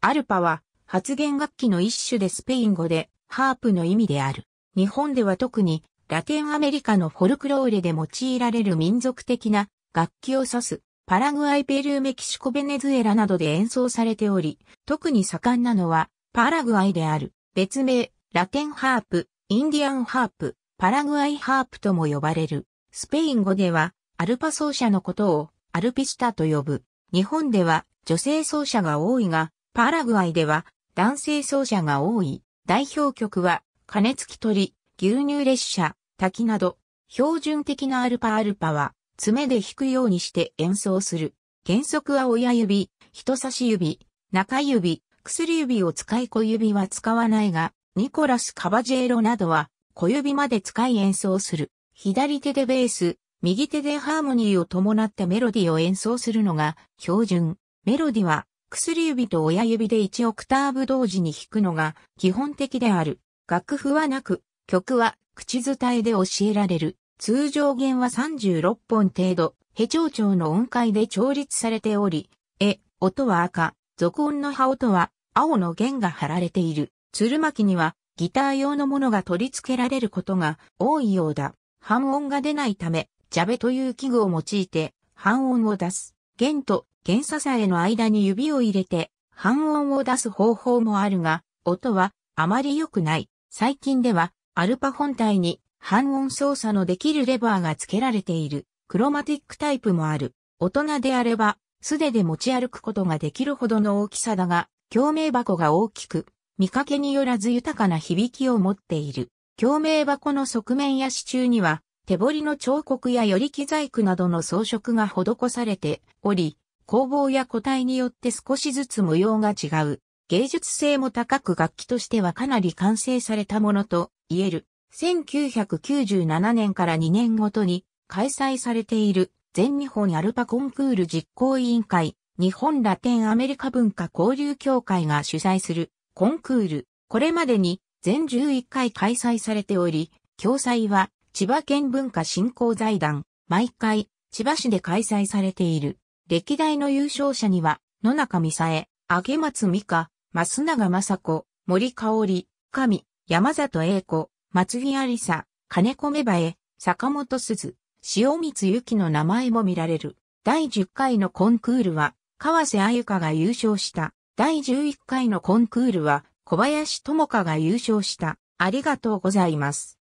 アルパは発言楽器の一種でスペイン語でハープの意味である。日本では特にラテンアメリカのフォルクローレで用いられる民族的な楽器を指すパラグアイペルーメキシコベネズエラなどで演奏されており、特に盛んなのはパラグアイである。別名、ラテンハープ、インディアンハープ、パラグアイハープとも呼ばれる。スペイン語ではアルパ奏者のことをアルピスタと呼ぶ。日本では女性奏者が多いが、パラグアイでは男性奏者が多い。代表曲は、金付き鳥、牛乳列車、滝など、標準的なアルパアルパは、爪で弾くようにして演奏する。原則は親指、人差し指、中指、薬指を使い小指は使わないが、ニコラス・カバジェーロなどは小指まで使い演奏する。左手でベース、右手でハーモニーを伴ったメロディを演奏するのが標準。メロディは薬指と親指で1オクターブ同時に弾くのが基本的である。楽譜はなく、曲は口伝えで教えられる。通常弦は36本程度、ヘ長調の音階で調律されており、え、音は赤、続音の葉音は青の弦が貼られている。鶴巻にはギター用のものが取り付けられることが多いようだ。半音が出ないため、ジャベという器具を用いて半音を出す。弦と弦支えの間に指を入れて半音を出す方法もあるが、音はあまり良くない。最近ではアルパ本体に半音操作のできるレバーが付けられているクロマティックタイプもある。大人であれば素手で持ち歩くことができるほどの大きさだが、共鳴箱が大きく、見かけによらず豊かな響きを持っている。共鳴箱の側面や支柱には手彫りの彫刻やより木細工などの装飾が施されており、工房や個体によって少しずつ模様が違う。芸術性も高く楽器としてはかなり完成されたものと言える。1997年から2年ごとに開催されている全日本アルパコンクール実行委員会日本ラテンアメリカ文化交流協会が主催するコンクール。これまでに全11回開催されており、共催は千葉県文化振興財団、毎回、千葉市で開催されている。歴代の優勝者には、野中美佐恵、揚松美香、増永雅子、森香織、神、山里英子、松木有沙、金子芽生坂本鈴、塩光由紀の名前も見られる。第10回のコンクールは、川瀬あゆかが優勝した。第11回のコンクールは、小林智香が優勝した。ありがとうございます。